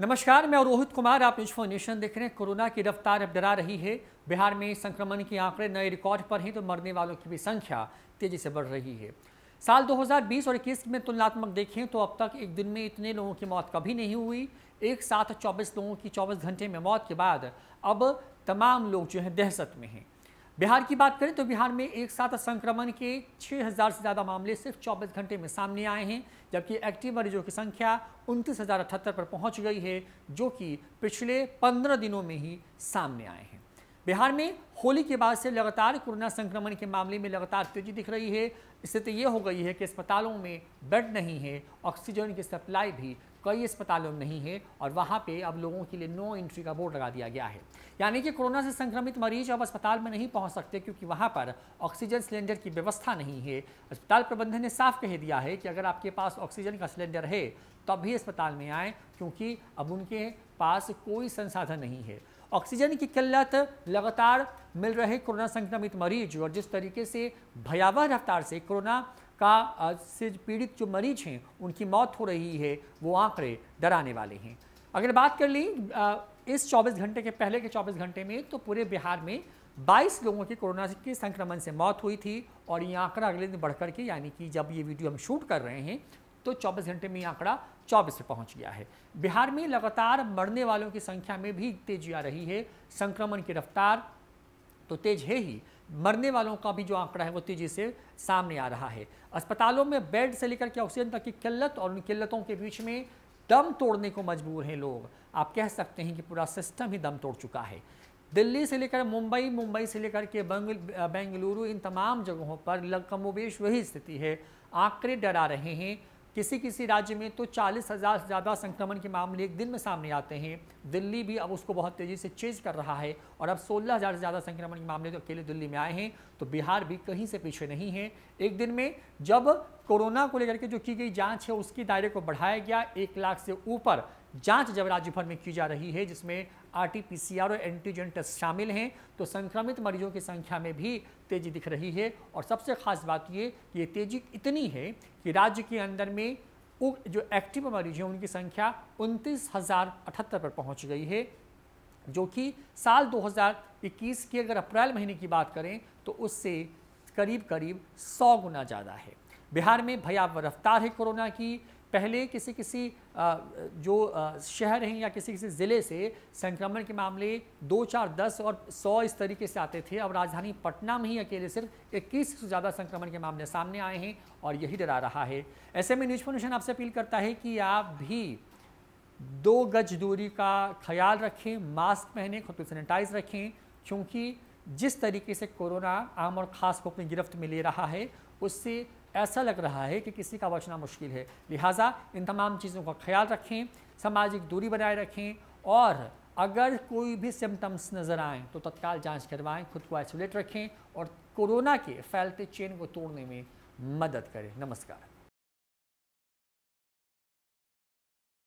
नमस्कार मैं रोहित कुमार आप इंफॉर्मेशन देख रहे हैं कोरोना की रफ्तार अब डरा रही है बिहार में संक्रमण के आंकड़े नए रिकॉर्ड पर हैं तो मरने वालों की भी संख्या तेजी से बढ़ रही है साल 2020 और 21 में तुलनात्मक देखें तो अब तक एक दिन में इतने लोगों की मौत कभी नहीं हुई एक साथ 24 लोगों की 24 घंटे में मौत के बाद अब तमाम लोग जो हैं दहशत में हैं बिहार की बात करें तो बिहार में एक साथ संक्रमण के 6,000 से ज़्यादा मामले सिर्फ 24 घंटे में सामने आए हैं जबकि एक्टिव मरीजों की संख्या उनतीस पर पहुंच गई है जो कि पिछले 15 दिनों में ही सामने आए हैं बिहार में होली के बाद से लगातार कोरोना संक्रमण के मामले में लगातार तेजी दिख रही है स्थिति तो ये हो गई है कि अस्पतालों में बेड नहीं है ऑक्सीजन की सप्लाई भी कई अस्पतालों में नहीं है और वहाँ पे अब लोगों के लिए नो एंट्री का बोर्ड लगा दिया गया है यानी कि कोरोना से संक्रमित मरीज अब अस्पताल में नहीं पहुँच सकते क्योंकि वहाँ पर ऑक्सीजन सिलेंडर की व्यवस्था नहीं है अस्पताल प्रबंधन ने साफ कह दिया है कि अगर आपके पास ऑक्सीजन का सिलेंडर है तब भी अस्पताल में आएँ क्योंकि अब उनके पास कोई संसाधन नहीं है ऑक्सीजन की किल्लत लगातार मिल रहे कोरोना संक्रमित मरीज और जिस तरीके से भयावह रफ्तार से कोरोना का से पीड़ित जो मरीज हैं उनकी मौत हो रही है वो आंकड़े डराने वाले हैं अगर बात कर ली इस 24 घंटे के पहले के 24 घंटे में तो पूरे बिहार में 22 लोगों की कोरोना के संक्रमण से मौत हुई थी और ये आंकड़ा अगले दिन बढ़कर के यानी कि जब ये वीडियो हम शूट कर रहे हैं तो 24 घंटे में ये आंकड़ा 24 पे पहुंच गया है बिहार में लगातार मरने वालों की संख्या में भी तेजी आ रही है संक्रमण की रफ्तार तो तेज है ही मरने वालों का भी जो आंकड़ा है वो तेजी से सामने आ रहा है अस्पतालों में बेड से लेकर के ऑक्सीजन तक की किल्लत और उन किल्लतों के बीच में दम तोड़ने को मजबूर हैं लोग आप कह सकते हैं कि पूरा सिस्टम ही दम तोड़ चुका है दिल्ली से लेकर मुंबई मुंबई से लेकर के बेंगलुरु इन तमाम जगहों पर कमोबेश वही स्थिति है आंकड़े डरा रहे हैं किसी किसी राज्य में तो चालीस हज़ार से ज़्यादा संक्रमण के मामले एक दिन में सामने आते हैं दिल्ली भी अब उसको बहुत तेज़ी से चेज कर रहा है और अब सोलह हज़ार से ज़्यादा संक्रमण के मामले तो अकेले दिल्ली में आए हैं तो बिहार भी कहीं से पीछे नहीं है एक दिन में जब कोरोना को लेकर के जो की गई जाँच है उसकी दायरे को बढ़ाया गया एक लाख से ऊपर जांच जब राज्य भर में की जा रही है जिसमें आरटीपीसीआर और एंटीजन टेस्ट शामिल हैं तो संक्रमित मरीजों की संख्या में भी तेजी दिख रही है और सबसे खास बात ये कि ये तेजी इतनी है कि राज्य के अंदर में जो एक्टिव मरीज हैं उनकी संख्या उनतीस हज़ार अठहत्तर पर पहुंच गई है जो कि साल 2021 की अगर अप्रैल महीने की बात करें तो उससे करीब करीब 100 गुना ज़्यादा है बिहार में भयावह रफ्तार है कोरोना की पहले किसी किसी जो शहर हैं या किसी किसी ज़िले से संक्रमण के मामले दो चार दस और सौ इस तरीके से आते थे अब राजधानी पटना में ही अकेले सिर्फ इक्कीस से ज़्यादा संक्रमण के मामले सामने आए हैं और यही डरा रहा है ऐसे में न्यूज फाउंडेशन आपसे अपील करता है कि आप भी दो गज दूरी का ख्याल रखें मास्क पहने खुद को सैनिटाइज रखें क्योंकि जिस तरीके से कोरोना आम और ख़ास को अपनी गिरफ्त में ले रहा है उससे ऐसा लग रहा है कि किसी का बचना मुश्किल है लिहाजा इन तमाम चीज़ों का ख्याल रखें सामाजिक दूरी बनाए रखें और अगर कोई भी सिम्टम्स नज़र आएँ तो तत्काल जांच करवाएं खुद को आइसोलेट रखें और कोरोना के फैलते चेन को तोड़ने में मदद करें नमस्कार